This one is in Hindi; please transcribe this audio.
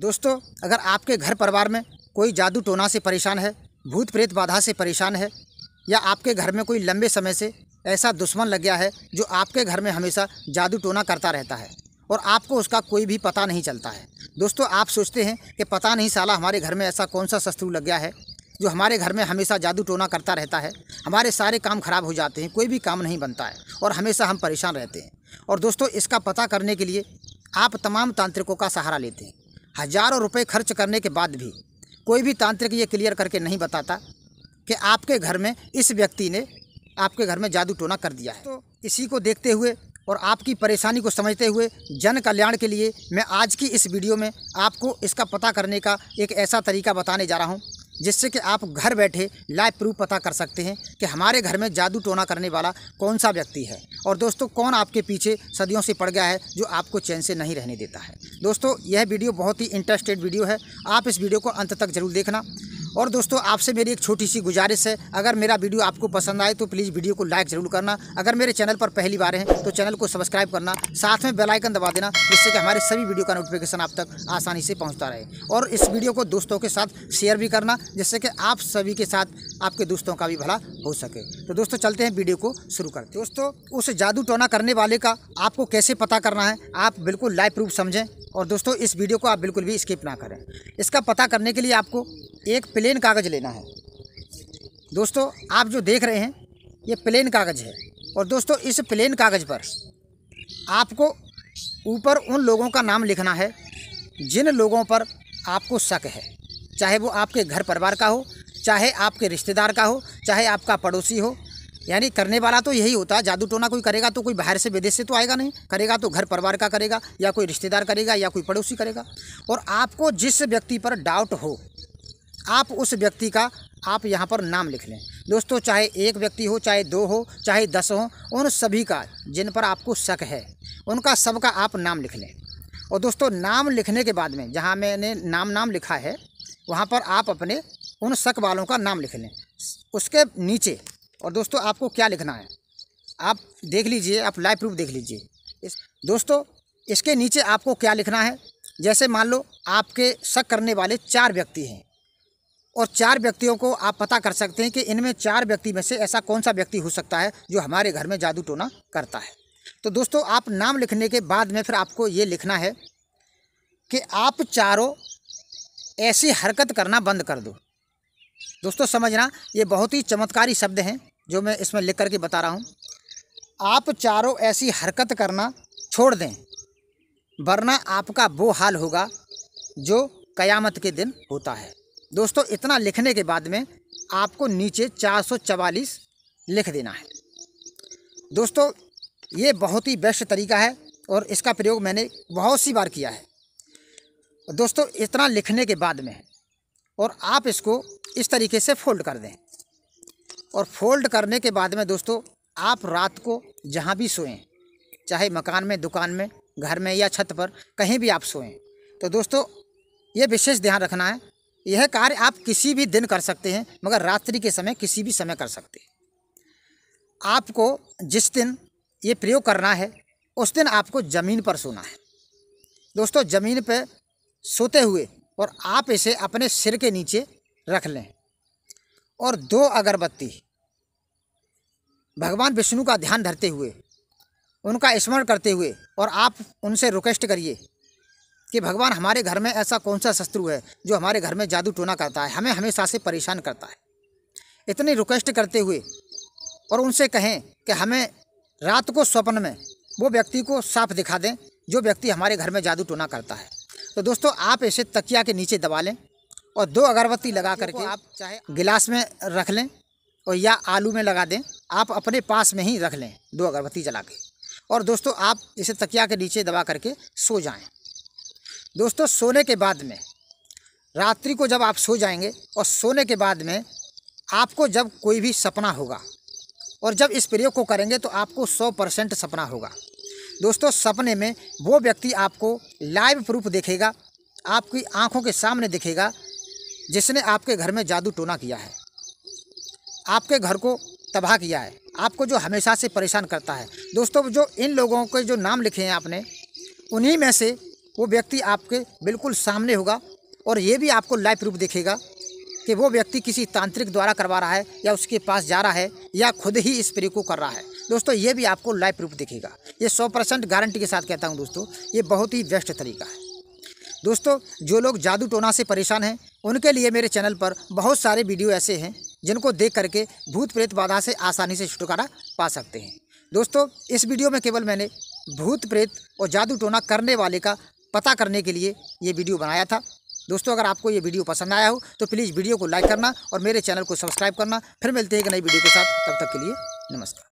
दोस्तों अगर आपके घर परिवार में कोई जादू टोना से परेशान है भूत प्रेत बाधा से परेशान है या आपके घर में कोई लंबे समय से ऐसा दुश्मन लग गया है जो आपके घर में हमेशा जादू टोना करता रहता है और आपको उसका कोई भी पता नहीं चलता है दोस्तों आप सोचते हैं कि पता नहीं साला हमारे घर में ऐसा कौन सा शत्रु लग गया है जो हमारे घर में हमेशा जादू टोना करता रहता है हमारे सारे काम खराब हो जाते हैं कोई भी काम नहीं बनता है और हमेशा हम परेशान रहते हैं और दोस्तों इसका पता करने के लिए आप तमाम तांत्रिकों का सहारा लेते हैं हजारों रुपए खर्च करने के बाद भी कोई भी तांत्रिक ये क्लियर करके नहीं बताता कि आपके घर में इस व्यक्ति ने आपके घर में जादू टोना कर दिया है तो इसी को देखते हुए और आपकी परेशानी को समझते हुए जन कल्याण के लिए मैं आज की इस वीडियो में आपको इसका पता करने का एक ऐसा तरीका बताने जा रहा हूँ जिससे कि आप घर बैठे लाइव प्रूफ पता कर सकते हैं कि हमारे घर में जादू टोना करने वाला कौन सा व्यक्ति है और दोस्तों कौन आपके पीछे सदियों से पड़ गया है जो आपको चैन से नहीं रहने देता है दोस्तों यह वीडियो बहुत ही इंटरेस्टेड वीडियो है आप इस वीडियो को अंत तक जरूर देखना और दोस्तों आपसे मेरी एक छोटी सी गुजारिश है अगर मेरा वीडियो आपको पसंद आए तो प्लीज़ वीडियो को लाइक ज़रूर करना अगर मेरे चैनल पर पहली बार हैं तो चैनल को सब्सक्राइब करना साथ में बेलाइकन दबा देना जिससे कि हमारे सभी वीडियो का नोटिफिकेशन आप तक आसानी से पहुँचता रहे और इस वीडियो को दोस्तों के साथ शेयर भी करना जिससे कि आप सभी के साथ आपके दोस्तों का भी भला हो सके तो दोस्तों चलते हैं वीडियो को शुरू करते दोस्तों उस जादू टोना करने वाले का आपको कैसे पता करना है आप बिल्कुल लाइव प्रूफ समझें और दोस्तों इस वीडियो को आप बिल्कुल भी स्किप ना करें इसका पता करने के लिए आपको एक प्लेन कागज़ लेना है दोस्तों आप जो देख रहे हैं ये प्लेन कागज़ है और दोस्तों इस प्लेन कागज़ पर आपको ऊपर उन लोगों का नाम लिखना है जिन लोगों पर आपको शक है चाहे वो आपके घर परिवार का हो चाहे आपके रिश्तेदार का हो चाहे आपका पड़ोसी हो यानी करने वाला तो यही होता है जादू टोना कोई करेगा तो कोई बाहर से विदेश से तो आएगा नहीं करेगा तो घर परिवार का करेगा या कोई रिश्तेदार करेगा या कोई पड़ोसी करेगा और आपको जिस व्यक्ति पर डाउट हो आप उस व्यक्ति का आप यहाँ पर नाम लिख लें दोस्तों चाहे एक व्यक्ति हो चाहे दो हो चाहे दस हो उन सभी का जिन पर आपको शक है उनका सबका आप नाम लिख लें और दोस्तों नाम लिखने के बाद में जहाँ मैंने नाम नाम लिखा है वहाँ पर आप अपने उन शक वालों का नाम लिख लें उसके नीचे और दोस्तों आपको क्या लिखना है आप देख लीजिए आप लाइव प्रूफ देख लीजिए इस दोस्तों इसके नीचे आपको क्या लिखना है जैसे मान लो आपके शक करने वाले चार व्यक्ति हैं और चार व्यक्तियों को आप पता कर सकते हैं कि इनमें चार व्यक्ति में से ऐसा कौन सा व्यक्ति हो सकता है जो हमारे घर में जादू टोना करता है तो दोस्तों आप नाम लिखने के बाद में फिर आपको ये लिखना है कि आप चारों ऐसी हरकत करना बंद कर दो दोस्तों समझना ये बहुत ही चमत्कारी शब्द हैं जो मैं इसमें लिख करके बता रहा हूँ आप चारों ऐसी हरकत करना छोड़ दें वरना आपका वो हाल होगा जो कयामत के दिन होता है दोस्तों इतना लिखने के बाद में आपको नीचे चार लिख देना है दोस्तों ये बहुत ही बेस्ट तरीका है और इसका प्रयोग मैंने बहुत सी बार किया है दोस्तों इतना लिखने के बाद में और आप इसको इस तरीके से फोल्ड कर दें और फोल्ड करने के बाद में दोस्तों आप रात को जहाँ भी सोएं चाहे मकान में दुकान में घर में या छत पर कहीं भी आप सोएं तो दोस्तों ये विशेष ध्यान रखना है यह कार्य आप किसी भी दिन कर सकते हैं मगर रात्रि के समय किसी भी समय कर सकते हैं आपको जिस दिन ये प्रयोग करना है उस दिन आपको ज़मीन पर सोना है दोस्तों ज़मीन पर सोते हुए और आप इसे अपने सिर के नीचे रख लें और दो अगरबत्ती भगवान विष्णु का ध्यान धरते हुए उनका स्मरण करते हुए और आप उनसे रिक्वेस्ट करिए कि भगवान हमारे घर में ऐसा कौन सा शत्रु है जो हमारे घर में जादू टोना करता है हमें हमेशा से परेशान करता है इतनी रिक्वेस्ट करते हुए और उनसे कहें कि हमें रात को स्वप्न में वो व्यक्ति को साफ दिखा दें जो व्यक्ति हमारे घर में जादू टोना करता है तो दोस्तों आप इसे तकिया के नीचे दबा लें और दो अगरबत्ती लगा करके आप चाहे गिलास में रख लें और या आलू में लगा दें आप अपने पास में ही रख लें दो अगरबत्ती जला के और दोस्तों आप इसे तकिया के नीचे दबा करके सो जाएं दोस्तों सोने के बाद में रात्रि को जब आप सो जाएंगे और सोने के बाद में आपको जब कोई भी सपना होगा और जब इस प्रयोग को करेंगे तो आपको 100 परसेंट सपना होगा दोस्तों सपने में वो व्यक्ति आपको लाइव प्रूफ देखेगा आपकी आंखों के सामने दिखेगा जिसने आपके घर में जादू टोना किया है आपके घर को तबाह किया है आपको जो हमेशा से परेशान करता है दोस्तों जो इन लोगों के जो नाम लिखे हैं आपने उन्हीं में से वो व्यक्ति आपके बिल्कुल सामने होगा और ये भी आपको लाइव प्रूफ देखेगा कि वो व्यक्ति किसी तांत्रिक द्वारा करवा रहा है या उसके पास जा रहा है या खुद ही इस प्रे को कर रहा है दोस्तों ये भी आपको लाइव प्रूफ दिखेगा ये सौ परसेंट गारंटी के साथ कहता हूँ दोस्तों ये बहुत ही बेस्ट तरीका है दोस्तों जो लोग जादू टोना से परेशान हैं उनके लिए मेरे चैनल पर बहुत सारे वीडियो ऐसे हैं जिनको देख करके भूत प्रेत बाधा से आसानी से छुटकारा पा सकते हैं दोस्तों इस वीडियो में केवल मैंने भूत प्रेत और जादू टोना करने वाले का पता करने के लिए ये वीडियो बनाया था दोस्तों अगर आपको ये वीडियो पसंद आया हो तो प्लीज़ वीडियो को लाइक करना और मेरे चैनल को सब्सक्राइब करना फिर मिलते हैं एक नई वीडियो के साथ तब तक के लिए नमस्कार